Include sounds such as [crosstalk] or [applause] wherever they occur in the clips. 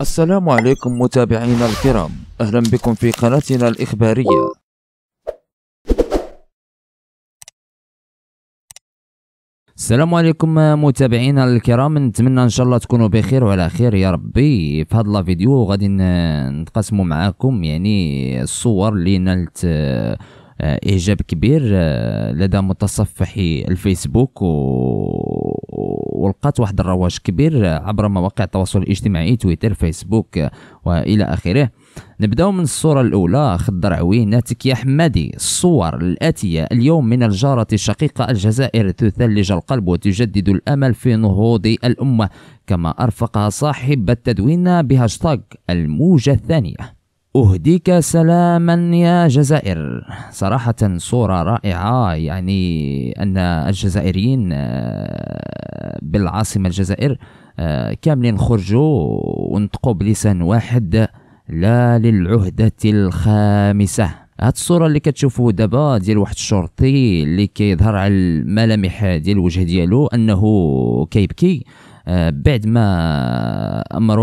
السلام عليكم متابعينا الكرام أهلا بكم في قناتنا الإخبارية السلام عليكم متابعينا الكرام نتمنى ان شاء الله تكونوا بخير وعلى خير يا ربي في هذا الفيديو غادي نتقاسموا معاكم يعني الصور اللي نالت آه، اعجاب كبير آه، لدى متصفحي الفيسبوك و... ولقات واحد الرواج كبير آه، عبر مواقع التواصل الاجتماعي تويتر فيسبوك والى اخره نبداو من الصورة الأولى عوي عويناتك يا حمادي الصور الآتية اليوم من الجارة الشقيقة الجزائر تثلج القلب وتجدد الأمل في نهوض الأمة كما أرفقها صاحب التدوين بهاشتاغ الموجة الثانية أهديك سلاما يا جزائر صراحة صورة رائعة يعني أن الجزائريين آه، بالعاصمة الجزائر آه، كاملين خرجوا ونطقوا بلسان واحد لا للعهدة الخامسة هاد الصورة اللي كتشوفو دابا ديال واحد الشرطي اللي كيظهر على الملامح ديال الوجه ديالو أنه كيبكي آه، بعد ما امر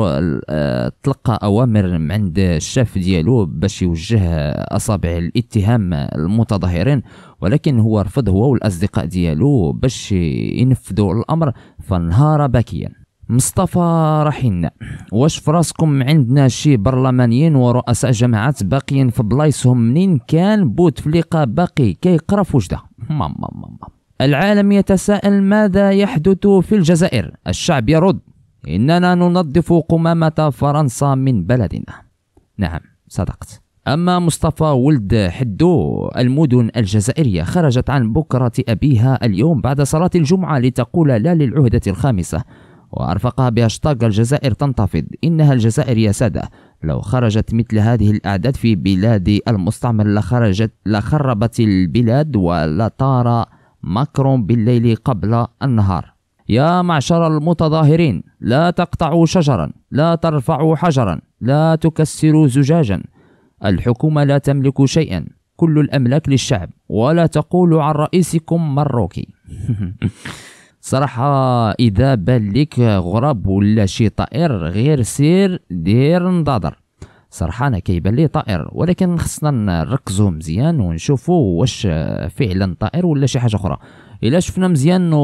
آه، تلقى اوامر من عند الشاف ديالو باش يوجه اصابع الاتهام المتظاهرين ولكن هو رفض هو والاصدقاء ديالو باش ينفذوا الامر فانهار باكيا مصطفى رحينا واش فراسكم عندنا شي برلمانيين ورؤساء جماعات باقيين في بلايصهم منين كان بوتفليقه باقي كيقرا في وجده ماما ماما العالم يتساءل ماذا يحدث في الجزائر الشعب يرد إننا ننظف قمامة فرنسا من بلدنا نعم صدقت أما مصطفى ولد حدو المدن الجزائرية خرجت عن بكرة أبيها اليوم بعد صلاة الجمعة لتقول لا للعهدة الخامسة وأرفقها بهاشتاغ الجزائر تنتفض إنها الجزائر يا سادة لو خرجت مثل هذه الأعداد في بلاد المستعمر لخرجت لخربت البلاد ولطار ماكرون بالليل قبل النهار يا معشر المتظاهرين لا تقطعوا شجرا لا ترفعوا حجرا لا تكسروا زجاجا الحكومة لا تملك شيئا كل الأملاك للشعب ولا تقولوا عن رئيسكم مروكي [laughs] صراحة إذا بالك غراب ولا شي طائر غير سير دير نضادر صراحة أنا كيبان لي طائر ولكن خصنا نركزو مزيان ونشوفو واش فعلا طائر ولا شي حاجة أخرى الا شفنا مزيان و...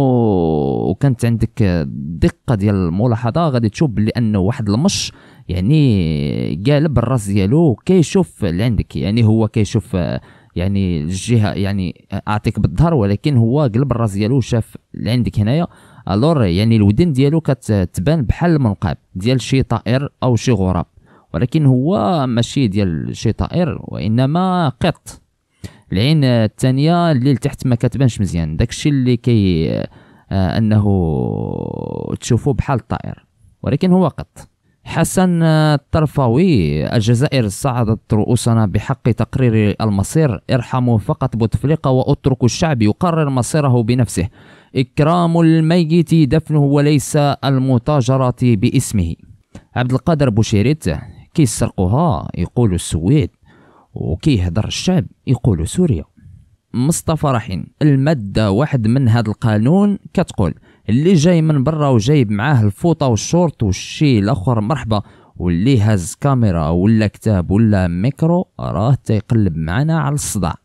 وكانت عندك دقه ديال الملاحظه غادي تشوف بلي انه واحد المش يعني قالب الراس ديالو كيشوف اللي عندك يعني هو كيشوف يعني الجهه يعني اعطيك بالظهر ولكن هو قلب الراس ديالو شاف اللي عندك هنايا الور يعني الودن ديالو كتبان بحال المنقاب ديال شي طائر او شي غراب ولكن هو ماشي ديال شي طائر وانما قط العين الثانيه اللي لتحت ما كتبانش مزيان داكشي اللي كي آه، انه تشوفه بحال الطائر ولكن هو قط حسن آه، الطرفاوي الجزائر صعدت رؤوسنا بحق تقرير المصير ارحموا فقط بوتفليقة واتركوا الشعب يقرر مصيره بنفسه إكرام الميت دفنه وليس المتاجرة باسمه عبد القادر بوشيريت كي سرقوها يقول السويد وكيهضر الشعب يقول سوريا مصطفى رحيم المادة واحد من هذا القانون كتقول اللي جاي من برا وجايب معاه الفوطة والشورت والشي الاخر مرحبا واللي هاز كاميرا ولا كتاب ولا ميكرو راه تيقلب معنا على الصداع